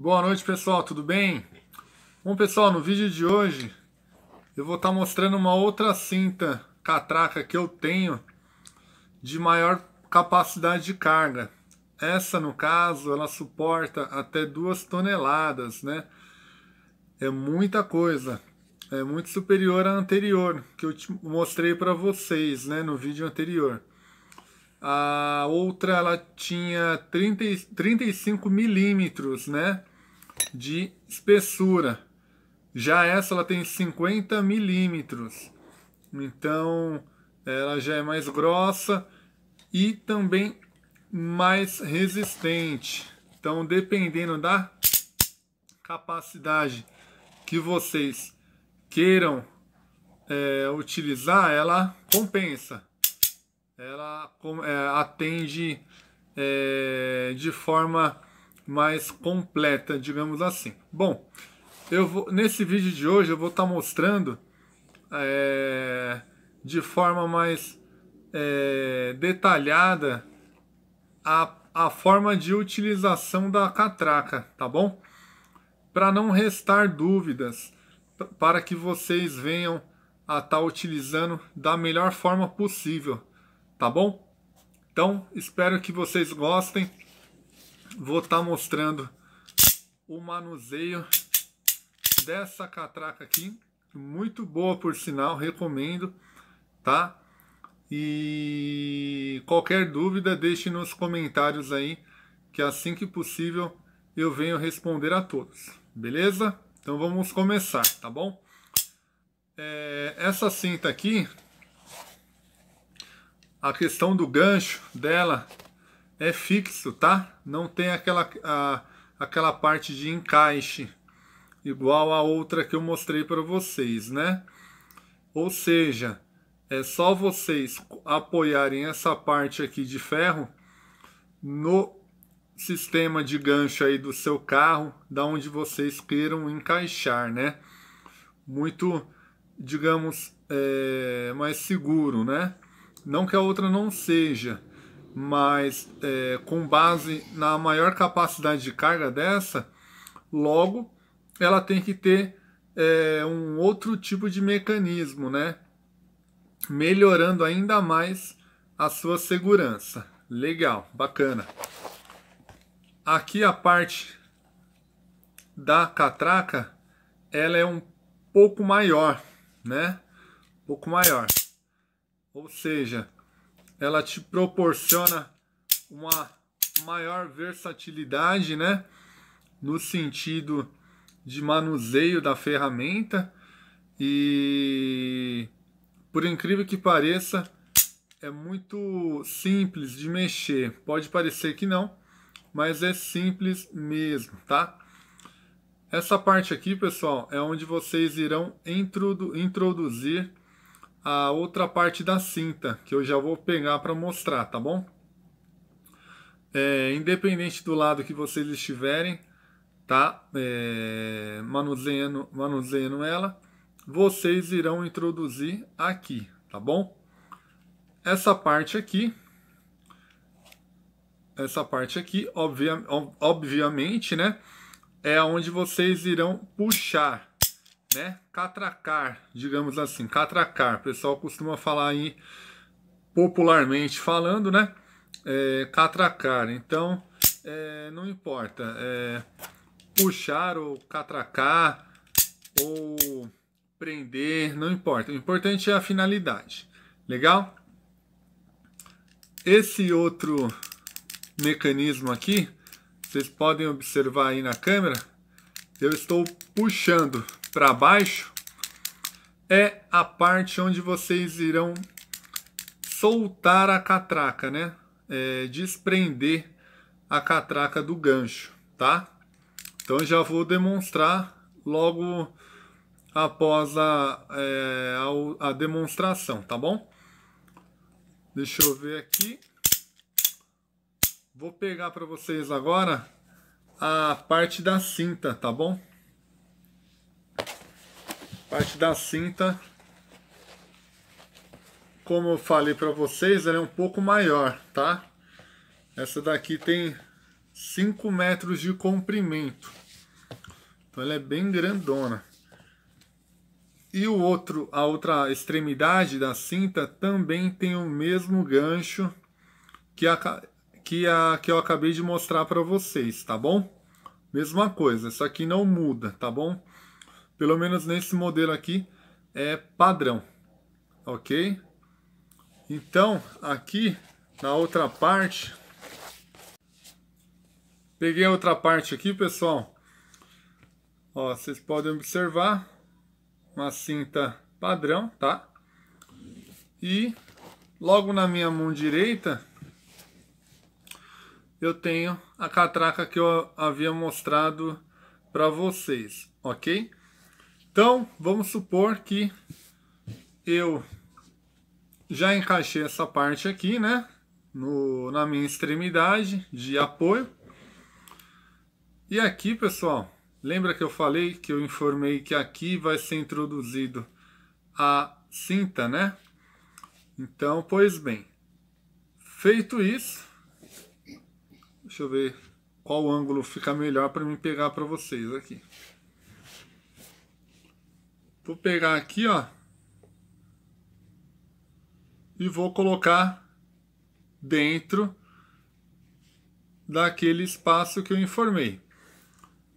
Boa noite, pessoal, tudo bem? Bom, pessoal, no vídeo de hoje eu vou estar tá mostrando uma outra cinta catraca que eu tenho de maior capacidade de carga. Essa, no caso, ela suporta até duas toneladas, né? É muita coisa. É muito superior à anterior, que eu mostrei para vocês, né, no vídeo anterior. A outra, ela tinha 30, 35 milímetros, né? de espessura. Já essa ela tem 50 milímetros, então ela já é mais grossa e também mais resistente. Então, dependendo da capacidade que vocês queiram é, utilizar, ela compensa. Ela é, atende é, de forma mais completa, digamos assim. Bom, eu vou, nesse vídeo de hoje eu vou estar tá mostrando é, de forma mais é, detalhada a, a forma de utilização da catraca, tá bom? Para não restar dúvidas, para que vocês venham a estar tá utilizando da melhor forma possível, tá bom? Então, espero que vocês gostem vou estar tá mostrando o manuseio dessa catraca aqui. Muito boa, por sinal, recomendo, tá? E qualquer dúvida, deixe nos comentários aí, que assim que possível eu venho responder a todos, beleza? Então vamos começar, tá bom? É, essa cinta aqui, a questão do gancho dela é fixo, tá? Não tem aquela, a, aquela parte de encaixe, igual a outra que eu mostrei para vocês, né? Ou seja, é só vocês apoiarem essa parte aqui de ferro no sistema de gancho aí do seu carro, da onde vocês queiram encaixar, né? Muito, digamos, é, mais seguro, né? Não que a outra não seja, mas é, com base na maior capacidade de carga dessa, logo ela tem que ter é, um outro tipo de mecanismo, né? Melhorando ainda mais a sua segurança. Legal, bacana. Aqui a parte da catraca, ela é um pouco maior, né? Um pouco maior. Ou seja, ela te proporciona uma maior versatilidade, né? No sentido de manuseio da ferramenta e por incrível que pareça, é muito simples de mexer. Pode parecer que não, mas é simples mesmo, tá? Essa parte aqui, pessoal, é onde vocês irão introdu introduzir a outra parte da cinta, que eu já vou pegar para mostrar, tá bom? É, independente do lado que vocês estiverem, tá? É, manuseando, manuseando ela, vocês irão introduzir aqui, tá bom? Essa parte aqui, essa parte aqui, obvia, obviamente, né? É onde vocês irão puxar, né? Catracar, digamos assim, catracar. O pessoal costuma falar aí popularmente falando, né? É, catracar. Então, é, não importa. É, puxar ou catracar ou prender, não importa. O importante é a finalidade. Legal? Esse outro mecanismo aqui, vocês podem observar aí na câmera, eu estou puxando para baixo é a parte onde vocês irão soltar a catraca, né? É, desprender a catraca do gancho, tá? Então já vou demonstrar logo após a, é, a, a demonstração, tá bom? Deixa eu ver aqui. Vou pegar para vocês agora a parte da cinta, tá bom? Parte da cinta, como eu falei para vocês, ela é um pouco maior, tá? Essa daqui tem 5 metros de comprimento. Então ela é bem grandona. E o outro, a outra extremidade da cinta também tem o mesmo gancho que a, que a que eu acabei de mostrar para vocês, tá bom? Mesma coisa, isso aqui não muda, tá bom? pelo menos nesse modelo aqui, é padrão, ok? Então, aqui na outra parte, peguei a outra parte aqui, pessoal. Ó, vocês podem observar uma cinta padrão, tá? E logo na minha mão direita, eu tenho a catraca que eu havia mostrado para vocês, ok? Então, vamos supor que eu já encaixei essa parte aqui, né? No, na minha extremidade de apoio. E aqui, pessoal, lembra que eu falei que eu informei que aqui vai ser introduzido a cinta, né? Então, pois bem, feito isso, deixa eu ver qual ângulo fica melhor para mim pegar para vocês aqui. Vou pegar aqui, ó. E vou colocar dentro daquele espaço que eu informei.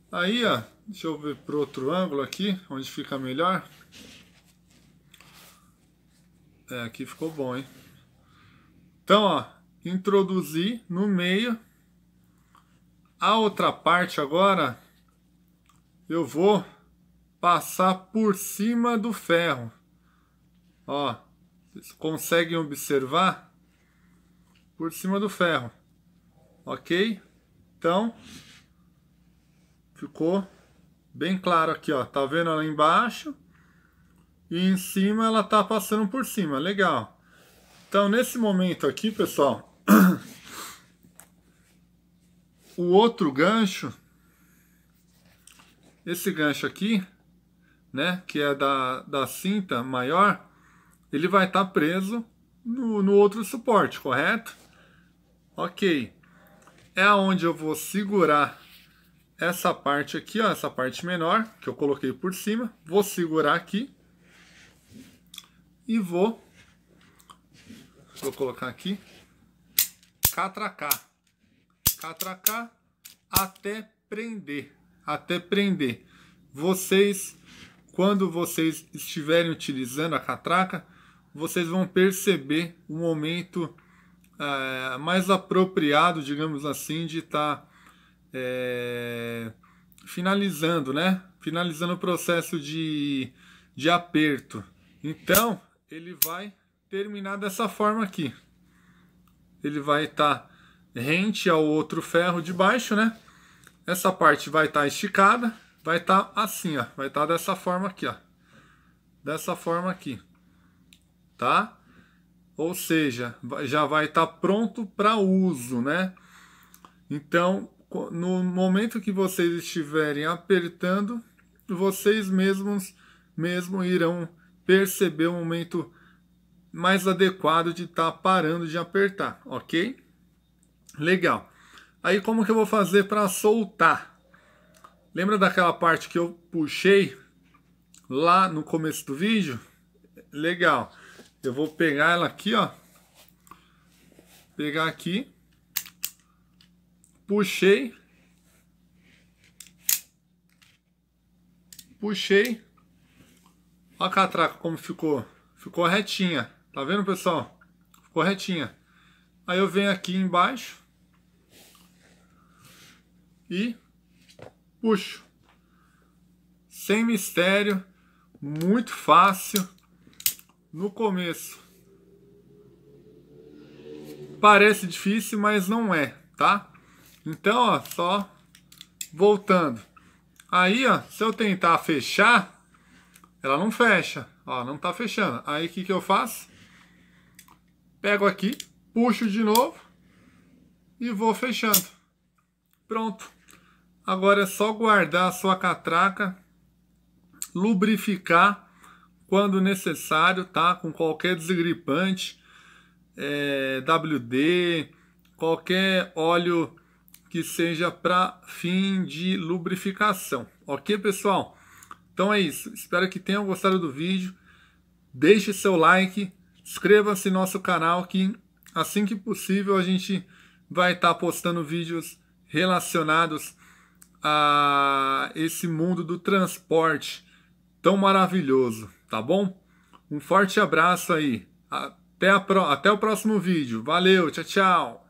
Aí, ó, deixa eu ver para outro ângulo aqui, onde fica melhor. É, aqui ficou bom, hein? Então, ó, introduzi no meio. A outra parte agora, eu vou passar por cima do ferro. Ó, vocês conseguem observar? Por cima do ferro. Ok? Então, ficou bem claro aqui, ó. Tá vendo lá embaixo? E em cima ela tá passando por cima. Legal. Então, nesse momento aqui, pessoal, o outro gancho, esse gancho aqui, né, que é da, da cinta maior, ele vai estar tá preso no, no outro suporte, correto? Ok. É onde eu vou segurar essa parte aqui, ó, essa parte menor, que eu coloquei por cima. Vou segurar aqui. E vou... Vou colocar aqui. Catracar. Catracar até prender. Até prender. Vocês quando vocês estiverem utilizando a catraca, vocês vão perceber o momento é, mais apropriado, digamos assim, de estar tá, é, finalizando, né? Finalizando o processo de, de aperto. Então, ele vai terminar dessa forma aqui. Ele vai estar tá rente ao outro ferro de baixo, né? Essa parte vai estar tá esticada, vai estar tá assim, ó. Vai estar tá dessa forma aqui, ó. Dessa forma aqui, tá? Ou seja, já vai estar tá pronto para uso, né? Então, no momento que vocês estiverem apertando, vocês mesmos mesmo irão perceber o momento mais adequado de estar tá parando de apertar, ok? Legal. Aí como que eu vou fazer para soltar? Lembra daquela parte que eu puxei lá no começo do vídeo? Legal. Eu vou pegar ela aqui, ó. Pegar aqui. Puxei. Puxei. Olha a catraca como ficou. Ficou retinha. Tá vendo, pessoal? Ficou retinha. Aí eu venho aqui embaixo. E puxo. Sem mistério, muito fácil no começo. Parece difícil, mas não é, tá? Então, ó, só voltando. Aí, ó, se eu tentar fechar, ela não fecha, ó, não tá fechando. Aí, o que que eu faço? Pego aqui, puxo de novo e vou fechando. Pronto. Agora é só guardar a sua catraca, lubrificar quando necessário, tá? Com qualquer desgripante, é, WD, qualquer óleo que seja para fim de lubrificação. Ok, pessoal? Então é isso. Espero que tenham gostado do vídeo. Deixe seu like, inscreva-se no nosso canal que assim que possível a gente vai estar tá postando vídeos relacionados a esse mundo do transporte tão maravilhoso, tá bom? Um forte abraço aí. Até, a, até o próximo vídeo. Valeu, tchau, tchau.